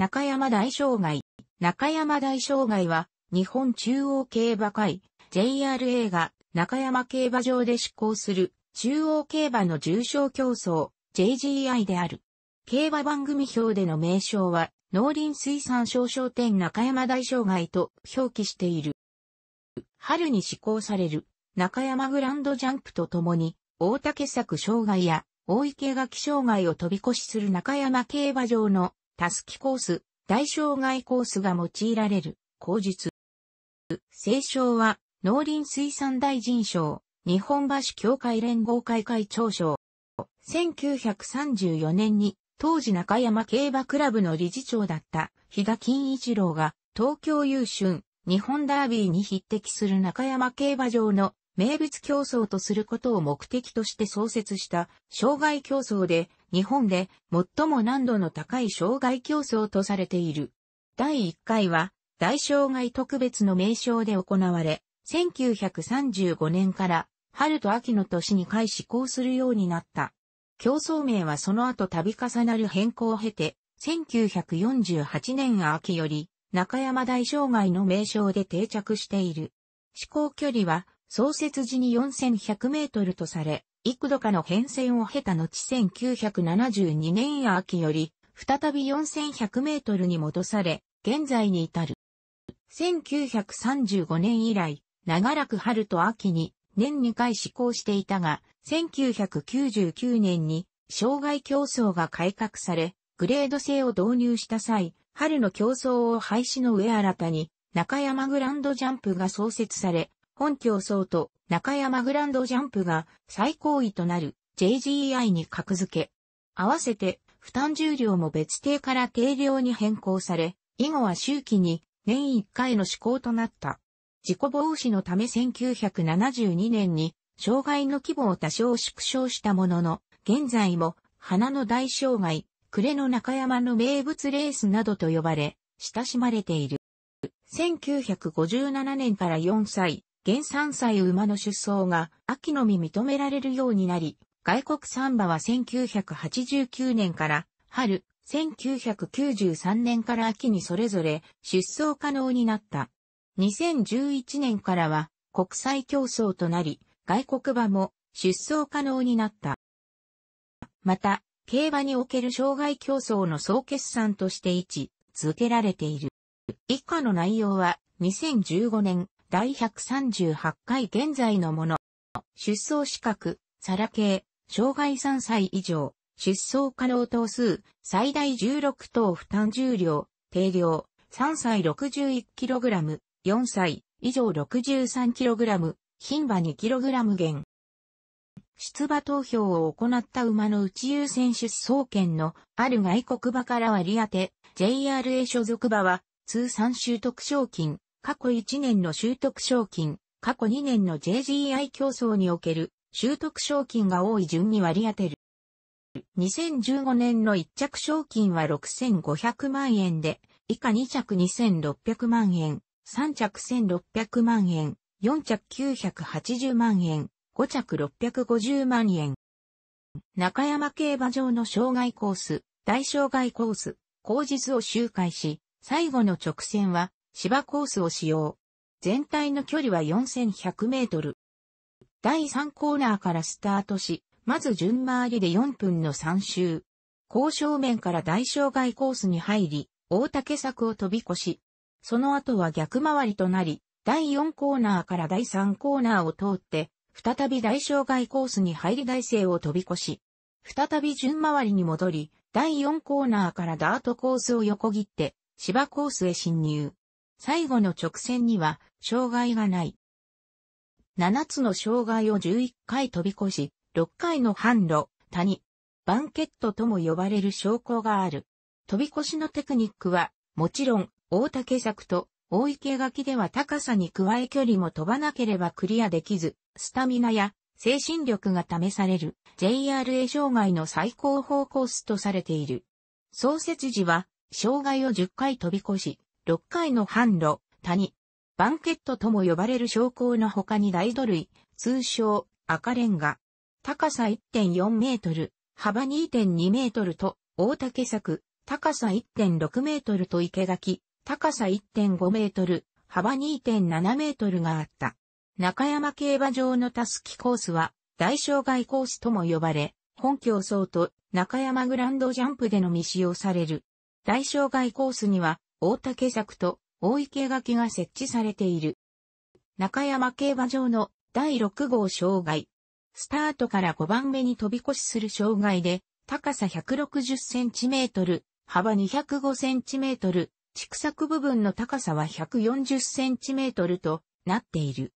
中山大障害。中山大障害は、日本中央競馬会、JRA が中山競馬場で施行する、中央競馬の重賞競争、JGI である。競馬番組表での名称は、農林水産省商店中山大障害と表記している。春に施行される、中山グランドジャンプとともに、大竹作障害や、大池垣障害を飛び越しする中山競馬場のタスキコース、大障害コースが用いられる、口述。清少は、農林水産大臣賞、日本橋協会連合会会長賞。1934年に、当時中山競馬クラブの理事長だった日田金一郎が東京優春日本ダービーに匹敵する中山競馬場の名物競争とすることを目的として創設した障害競争で日本で最も難度の高い障害競争とされている。第1回は、大障害特別の名称で行われ、1935年から春と秋の年に回施行するようになった。競争名はその後度重なる変更を経て、1948年秋より中山大障害の名称で定着している。試行距離は創設時に4100メートルとされ、幾度かの変遷を経た後1972年秋より、再び4100メートルに戻され、現在に至る。1935年以来、長らく春と秋に年2回施行していたが、1999年に障害競争が改革され、グレード制を導入した際、春の競争を廃止の上新たに、中山グランドジャンプが創設され、本競争と中山グランドジャンプが最高位となる j g i に格付け。合わせて負担重量も別定から定量に変更され、以後は周期に年1回の施行となった。事故防止のため1972年に障害の規模を多少縮小したものの、現在も花の大障害、暮れの中山の名物レースなどと呼ばれ、親しまれている。1957年から4歳、原産歳馬の出走が秋のみ認められるようになり、外国産馬は1989年から春、1993年から秋にそれぞれ出走可能になった。2011年からは国際競争となり、外国馬も出走可能になった。また、競馬における障害競争の総決算として位置続けられている。以下の内容は2015年第138回現在のもの。出走資格、サラ系、障害3歳以上、出走可能等数、最大16等負担重量、定量、3歳 61kg、4歳以上 63kg、牝馬 2kg 減。出馬投票を行った馬の内優先出走権のある外国馬から割り当て、JRA 所属馬は通算習得賞金過去1年の習得賞金、過去2年の JGI 競争における習得賞金が多い順に割り当てる。2015年の1着賞金は6500万円で、以下2着2600万円、3着1600万円、4着980万円、5着650万円。中山競馬場の障害コース、大障害コース、後日を周回し、最後の直線は芝コースを使用。全体の距離は4100メートル。第3コーナーからスタートし、まず順回りで4分の3周。高正面から大障害コースに入り、大竹作を飛び越し、その後は逆回りとなり、第4コーナーから第3コーナーを通って、再び大障害コースに入り大勢を飛び越し、再び順回りに戻り、第4コーナーからダートコースを横切って、芝コースへ侵入。最後の直線には障害がない。7つの障害を11回飛び越し、6回の販路、谷、バンケットとも呼ばれる証拠がある。飛び越しのテクニックは、もちろん、大竹作と大池垣では高さに加え距離も飛ばなければクリアできず、スタミナや精神力が試される JRA 障害の最高峰コースとされている。創設時は、障害を10回飛び越し、6階の販路、谷、バンケットとも呼ばれる昇降の他に大土類、通称赤レンガ。高さ1.4メートル、幅2.2メートルと大竹作、高さ1.6メートルと池垣、高さ1.5メートル、幅2.7メートルがあった。中山競馬場のたすきコースは、大障害コースとも呼ばれ、本競争と中山グランドジャンプでのみ使用される。大障害コースには、大竹作と大池垣が設置されている。中山競馬場の第6号障害。スタートから5番目に飛び越しする障害で、高さ 160cm、幅 205cm、畜作部分の高さは 140cm となっている。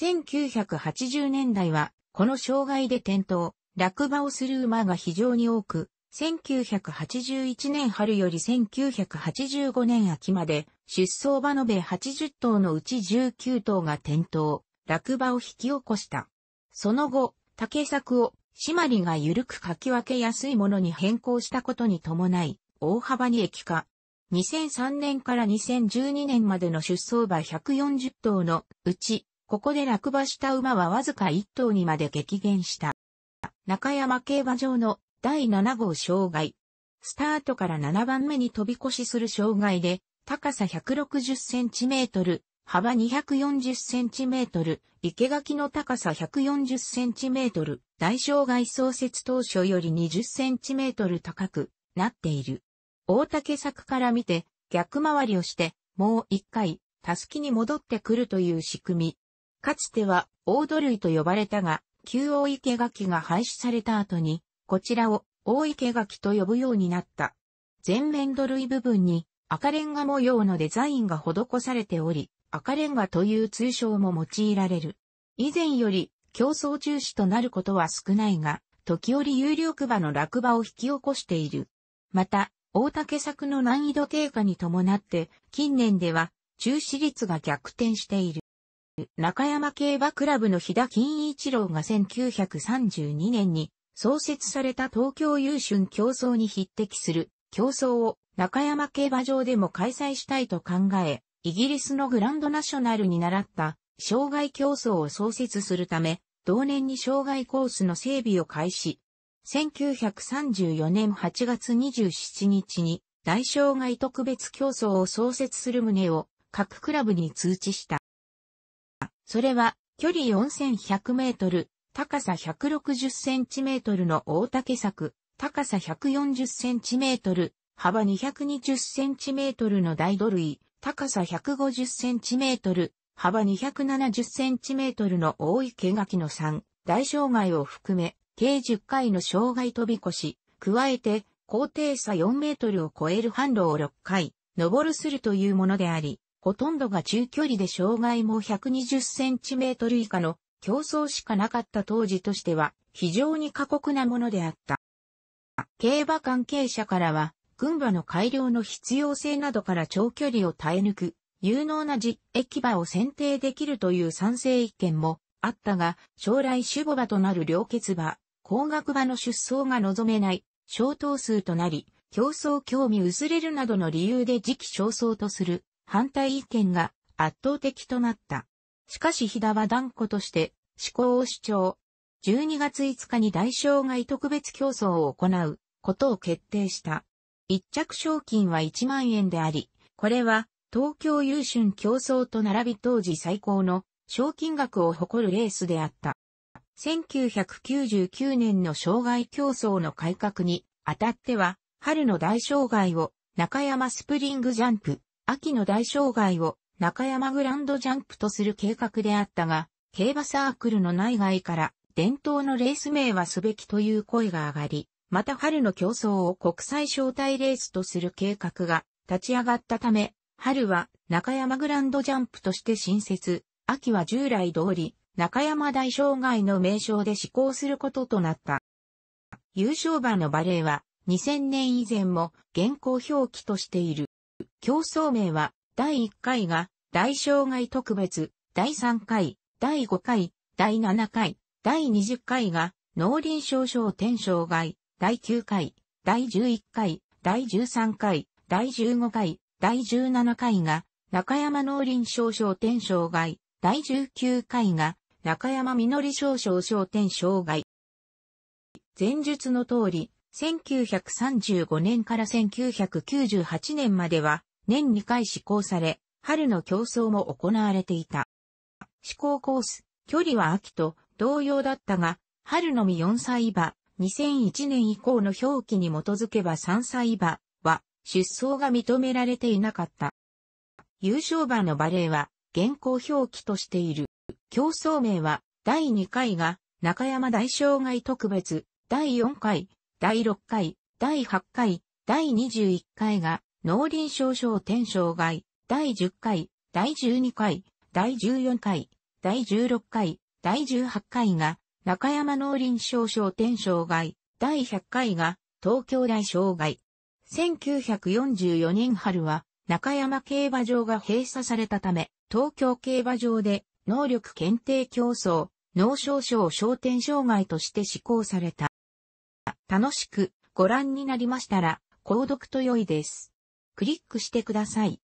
1980年代は、この障害で転倒、落馬をする馬が非常に多く、1981年春より1985年秋まで出走馬延べ80頭のうち19頭が転倒、落馬を引き起こした。その後、竹作を、締まりが緩くかき分けやすいものに変更したことに伴い、大幅に液化。2003年から2012年までの出走馬140頭のうち、ここで落馬した馬はわずか1頭にまで激減した。中山競馬場の第7号障害。スタートから7番目に飛び越しする障害で、高さ 160cm、幅 240cm、生垣の高さ 140cm、大障害創設当初より 20cm 高くなっている。大竹作から見て、逆回りをして、もう一回、たすきに戻ってくるという仕組み。かつては、オード類と呼ばれたが、旧王池垣が廃止された後に、こちらを大池垣と呼ぶようになった。前面土塁部分に赤レンガ模様のデザインが施されており、赤レンガという通称も用いられる。以前より競争中止となることは少ないが、時折有力馬の落馬を引き起こしている。また、大竹作の難易度低下に伴って、近年では中止率が逆転している。中山競馬クラブの日田金一郎が1932年に創設された東京優春競争に匹敵する競争を中山競馬場でも開催したいと考え、イギリスのグランドナショナルに習った障害競争を創設するため、同年に障害コースの整備を開始。1934年8月27日に大障害特別競争を創設する旨を各クラブに通知した。それは距離4100メートル、高さ 160cm の大竹作、高さ 140cm、幅 220cm の大土類、高さ 150cm、幅 270cm の大池垣の3、大障害を含め、計10回の障害飛び越し、加えて、高低差4メートルを超える反路を6回、登るするというものであり、ほとんどが中距離で障害も120センチメートル以下の競争しかなかった当時としては非常に過酷なものであった。競馬関係者からは、群馬の改良の必要性などから長距離を耐え抜く、有能な実駅馬を選定できるという賛成意見もあったが、将来守護馬となる両決馬、高額馬の出走が望めない、小等数となり、競争興味薄れるなどの理由で時期焦燥とする反対意見が圧倒的となった。しかし日田は断固として、思考を主張。12月5日に大障害特別競争を行うことを決定した。一着賞金は1万円であり、これは東京優春競争と並び当時最高の賞金額を誇るレースであった。1999年の障害競争の改革にあたっては、春の大障害を中山スプリングジャンプ、秋の大障害を中山グランドジャンプとする計画であったが、競馬サークルの内外から伝統のレース名はすべきという声が上がり、また春の競争を国際招待レースとする計画が立ち上がったため、春は中山グランドジャンプとして新設、秋は従来通り中山大障害の名称で施行することとなった。優勝馬のバレーは2000年以前も現行表記としている。競争名は第1回が、大障害特別、第3回、第5回、第7回、第20回が、農林省省天障害、第9回、第11回、第13回、第15回、第17回が、中山農林省省天障害、第19回が、中山実省省省天障害。前述の通り、1935年から1998年までは、年2回施行され、春の競争も行われていた。施行コース、距離は秋と同様だったが、春のみ4歳馬、2001年以降の表記に基づけば3歳馬は出走が認められていなかった。優勝馬のバレーは現行表記としている。競争名は第2回が中山大障害特別、第4回、第6回、第8回、第21回が農林省商店障害、第10回、第12回、第14回、第16回、第18回が、中山農林省商店障害、第100回が、東京大障害。1944年春は、中山競馬場が閉鎖されたため、東京競馬場で、能力検定競争、脳症症焦点障害として施行された。楽しくご覧になりましたら、購読と良いです。クリックしてください。